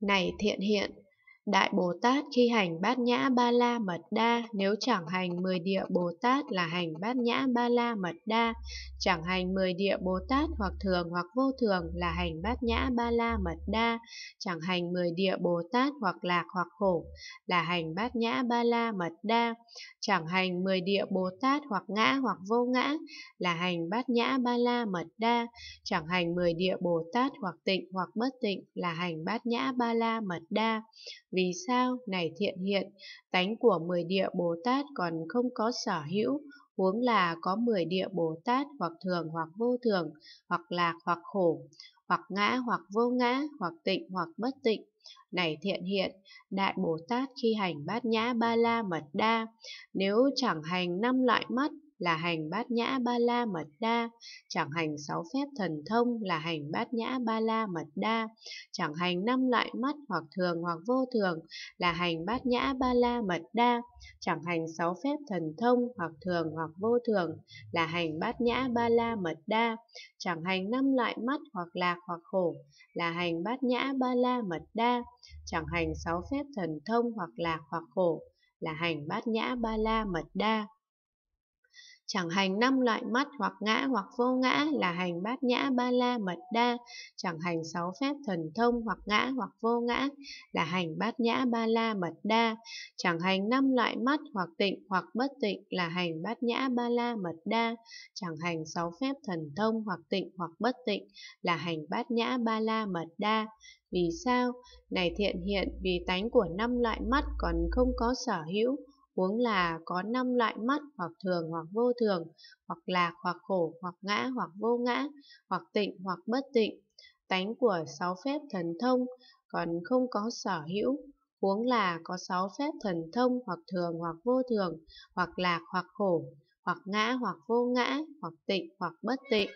này thiện hiện Đại Bồ Tát khi hành bát nhã ba la mật đa, nếu chẳng hành mười địa Bồ Tát là hành bát nhã ba la mật đa, chẳng hành mười địa Bồ Tát hoặc thường hoặc vô thường là hành bát nhã ba la mật đa, chẳng hành mười địa Bồ Tát hoặc lạc hoặc khổ là hành bát nhã ba la mật đa, chẳng hành mười địa Bồ Tát hoặc ngã hoặc vô ngã là hành bát nhã ba la mật đa, chẳng hành mười địa Bồ Tát hoặc tịnh hoặc bất tịnh là hành bát nhã ba la mật đa vì sao này thiện hiện, tánh của mười địa Bồ Tát còn không có sở hữu, huống là có mười địa Bồ Tát hoặc thường hoặc vô thường, hoặc lạc hoặc khổ, hoặc ngã hoặc vô ngã, hoặc tịnh hoặc bất tịnh. Này thiện hiện, Đại Bồ Tát khi hành bát nhã ba la mật đa, nếu chẳng hành năm loại mắt là hành bát nhã ba la mật đa, chẳng hành sáu phép thần thông là hành bát nhã ba la mật đa, chẳng hành năm loại mắt hoặc thường hoặc vô thường là hành bát nhã ba la mật đa, chẳng hành sáu phép thần thông hoặc thường hoặc vô thường là hành bát nhã ba la mật đa, chẳng hành năm loại mắt hoặc lạc hoặc khổ là hành bát nhã ba la mật đa, chẳng hành sáu phép thần thông hoặc lạc hoặc khổ là hành bát nhã ba la mật đa. Chẳng hành năm loại mắt hoặc ngã hoặc vô ngã là hành bát nhã ba la mật đa. Chẳng hành sáu phép thần thông hoặc ngã hoặc vô ngã là hành bát nhã ba la mật đa. Chẳng hành năm loại mắt hoặc tịnh hoặc bất tịnh là hành bát nhã ba la mật đa. Chẳng hành sáu phép thần thông hoặc tịnh hoặc bất tịnh là hành bát nhã ba la mật đa. Vì sao? Này thiện hiện vì tánh của năm loại mắt còn không có sở hữu, huống là có năm loại mắt hoặc thường hoặc vô thường, hoặc lạc hoặc khổ hoặc ngã hoặc vô ngã, hoặc tịnh hoặc bất tịnh, tánh của sáu phép thần thông, còn không có sở hữu, huống là có sáu phép thần thông hoặc thường hoặc vô thường, hoặc lạc hoặc khổ, hoặc ngã hoặc vô ngã, hoặc tịnh hoặc bất tịnh.